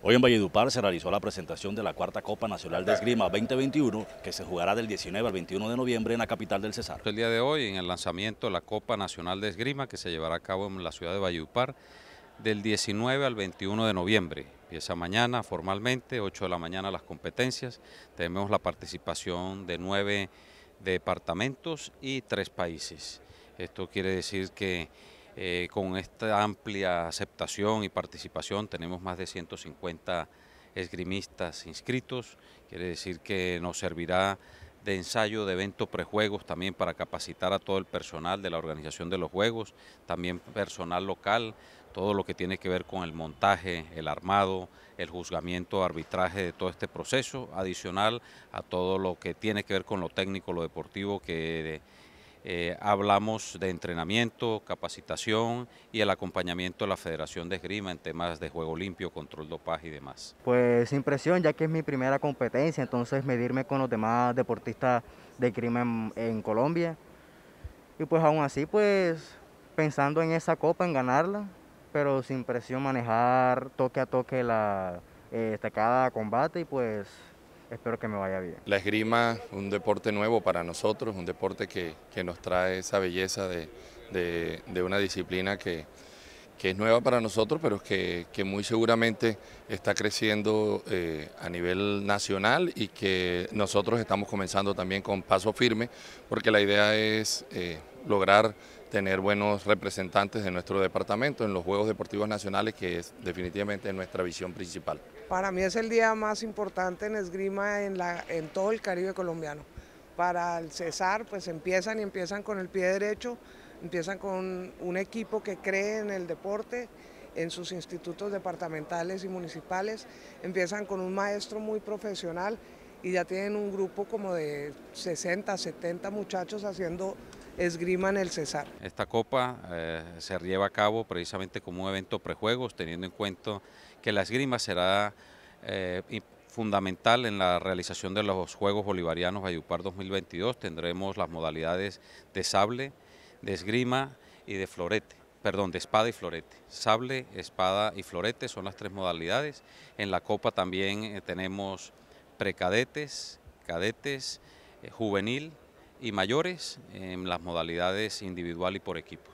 Hoy en Valledupar se realizó la presentación de la cuarta Copa Nacional de Esgrima 2021 que se jugará del 19 al 21 de noviembre en la capital del Cesar. El día de hoy en el lanzamiento de la Copa Nacional de Esgrima que se llevará a cabo en la ciudad de Valledupar del 19 al 21 de noviembre. Empieza mañana formalmente, 8 de la mañana las competencias. Tenemos la participación de nueve departamentos y tres países. Esto quiere decir que eh, con esta amplia aceptación y participación tenemos más de 150 esgrimistas inscritos, quiere decir que nos servirá de ensayo de eventos prejuegos también para capacitar a todo el personal de la organización de los juegos, también personal local, todo lo que tiene que ver con el montaje, el armado, el juzgamiento, arbitraje de todo este proceso, adicional a todo lo que tiene que ver con lo técnico, lo deportivo, que eh, hablamos de entrenamiento, capacitación y el acompañamiento de la Federación de Esgrima en temas de juego limpio, control dopaje y demás. Pues sin presión, ya que es mi primera competencia, entonces medirme con los demás deportistas de esgrima en, Colombia. Y pues aún así, pues pensando en esa copa, en ganarla, pero sin presión manejar toque a toque la eh, estacada combate y pues espero que me vaya bien. La esgrima, un deporte nuevo para nosotros, un deporte que, nos trae esa belleza de una disciplina que que es nueva para nosotros, pero que, muy seguramente está creciendo eh, a nivel nacional y que nosotros estamos comenzando también con paso firme, porque la idea es eh, lograr tener buenos representantes de nuestro departamento en los Juegos Deportivos Nacionales, que es definitivamente nuestra visión principal. Para mí es el día más importante en esgrima en, en todo el Caribe colombiano. Para el Cesar, pues empiezan y empiezan con el pie derecho, empiezan con un equipo que cree en el deporte, en sus institutos departamentales y municipales, empiezan con un maestro muy profesional y ya tienen un grupo como de 60, 70 muchachos haciendo esgrima en el Cesar. Esta copa eh, se lleva a cabo precisamente como un evento prejuegos, teniendo en cuenta que la esgrima será eh, fundamental en la realización de los Juegos Bolivarianos Ayupar 2022. Tendremos las modalidades de sable, de esgrima y de florete, perdón, de espada y florete. Sable, espada y florete son las tres modalidades. En la copa también eh, tenemos precadetes, cadetes, eh, juvenil y mayores en las modalidades individual y por equipo.